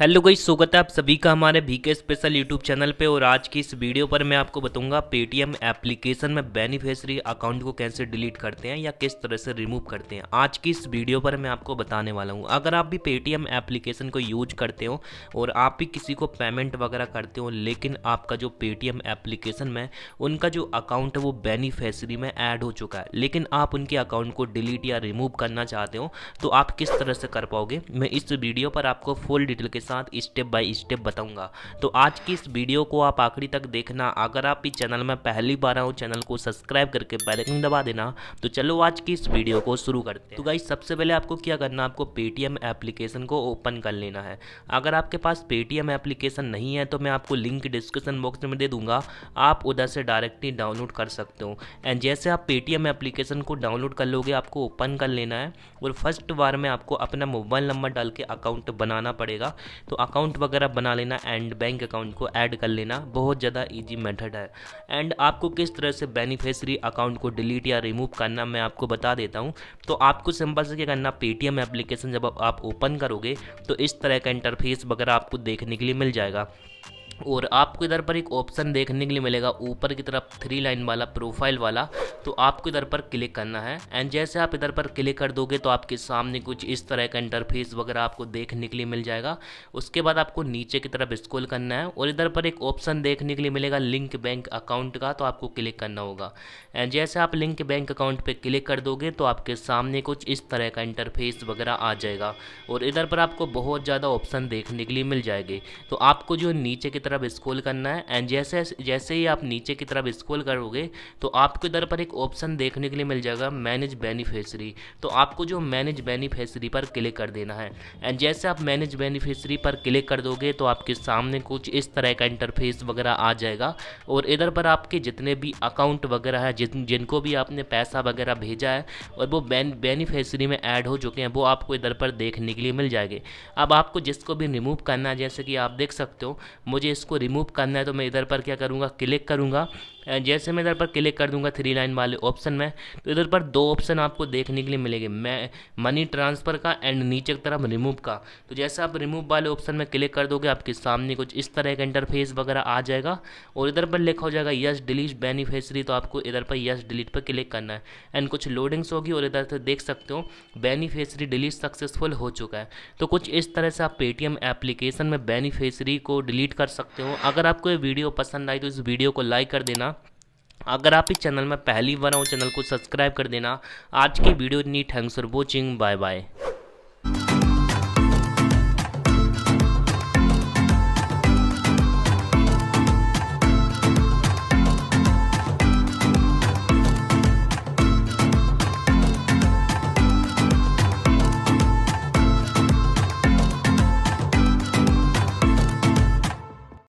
hello गई स्वागत है आप सभी का हमारे के स्पेशल यूट्यूब चैनल पे और आज की इस वीडियो पर मैं आपको बताऊंगा पेटीएम एप्लीकेशन में बेनिफिशरी अकाउंट को कैसे डिलीट करते हैं या किस तरह से रिमूव करते हैं आज की इस वीडियो पर मैं आपको बताने वाला हूं अगर आप भी पेटीएम एप्लीकेशन को यूज करते हो और आप भी किसी को पेमेंट वगैरह करते हो लेकिन आपका जो पेटीएम एप्लीकेशन में उनका जो अकाउंट है वो बेनिफिशरी में ऐड हो चुका है लेकिन आप उनके अकाउंट को डिलीट या रिमूव करना चाहते हो तो आप किस तरह से कर पाओगे मैं इस वीडियो पर आपको फुल डिटेल के साथ स्टेप बाय स्टेप बताऊंगा तो आज की इस वीडियो को आप आखिरी तक देखना अगर आप इस चैनल में पहली बार आओ चैनल को सब्सक्राइब करके बैलकन दबा देना तो चलो आज की इस वीडियो को शुरू करते हैं तो गाइज सबसे पहले आपको क्या करना आपको पेटीएम एप्लीकेशन को ओपन कर लेना है अगर आपके पास पेटीएम एप्लीकेशन नहीं है तो मैं आपको लिंक डिस्क्रिप्शन बॉक्स में दे दूंगा आप उधर से डायरेक्टली डाउनलोड कर सकते हो एंड जैसे आप पेटीएम एप्लीकेशन को डाउनलोड कर लोगे आपको ओपन कर लेना है और फर्स्ट बार में आपको अपना मोबाइल नंबर डाल के अकाउंट बनाना पड़ेगा तो अकाउंट वगैरह बना लेना एंड बैंक अकाउंट को ऐड कर लेना बहुत ज़्यादा ईजी मेथड है एंड आपको किस तरह से बेनिफिशरी अकाउंट को डिलीट या रिमूव करना मैं आपको बता देता हूँ तो आपको सिंपल से क्या करना पेटीएम एप्लीकेशन जब आप ओपन करोगे तो इस तरह का इंटरफेस वगैरह आपको देखने के लिए मिल जाएगा और आपको इधर पर एक ऑप्शन देखने के लिए मिलेगा ऊपर की तरफ थ्री लाइन वाला प्रोफाइल वाला तो आपको इधर पर क्लिक करना है एंड जैसे आप इधर पर क्लिक कर दोगे तो आपके सामने कुछ इस तरह का इंटरफेस वगैरह आपको देखने के लिए मिल जाएगा उसके बाद आपको नीचे की तरफ स्क्रॉल करना है और इधर पर एक ऑप्शन देखने के लिए मिलेगा लिंक बैंक अकाउंट का तो आपको क्लिक करना होगा एंड जैसे आप लिंक बैंक अकाउंट पर क्लिक कर दोगे तो आपके सामने कुछ इस तरह का इंटरफेस वगैरह आ जाएगा और इधर पर आपको बहुत ज़्यादा ऑप्शन देखने के लिए मिल जाएंगे तो आपको जो नीचे की तरफ तरफ स्कोल करना है एंड जैसे जैसे ही आप नीचे की तरफ स्कोल करोगे तो आपको इधर पर एक ऑप्शन देखने के लिए मिल जाएगा मैनेज बेनिफिशरी तो आपको जो मैनेज बेनिफिशरी पर क्लिक कर देना है एंड जैसे आप मैनेज बेनिफिशरी पर क्लिक कर दोगे तो आपके सामने कुछ इस तरह का इंटरफेस वगैरह आ जाएगा और इधर पर आपके जितने भी अकाउंट वगैरह है जिन जिनको भी आपने पैसा वगैरह भेजा है और वो बेनिफिशरी में ऐड हो चुके हैं वो आपको इधर पर देखने के लिए मिल जाएंगे अब आपको जिसको भी रिमूव करना है जैसे कि आप देख सकते हो मुझे इसको रिमूव करना है तो मैं इधर पर क्या करूँगा क्लिक करूँगा जैसे मैं इधर पर क्लिक कर दूंगा थ्री लाइन वाले ऑप्शन में तो इधर पर दो ऑप्शन आपको देखने के लिए मिलेंगे मैं मनी ट्रांसफ़र का एंड नीचे की तरफ रिमूव का तो जैसे आप रिमूव वाले ऑप्शन में क्लिक कर दोगे आपके सामने कुछ इस तरह का इंटरफेस वगैरह आ जाएगा और इधर पर लिखा हो जाएगा यस डिलीट बेनिफिशरी तो आपको इधर पर यस डिलीट पर क्लिक करना है एंड कुछ लोडिंग्स होगी और इधर से देख सकते हो बेनिफिशरी डिलीट सक्सेसफुल हो चुका है तो कुछ इस तरह से आप पेटीएम एप्लीकेशन में बेनिफिशरी को डिलीट कर सकते हो अगर आपको ये वीडियो पसंद आई तो इस वीडियो को लाइक कर देना अगर आप इस चैनल में पहली बार हो चैनल को सब्सक्राइब कर देना आज की वीडियो इतनी thanks for watching bye bye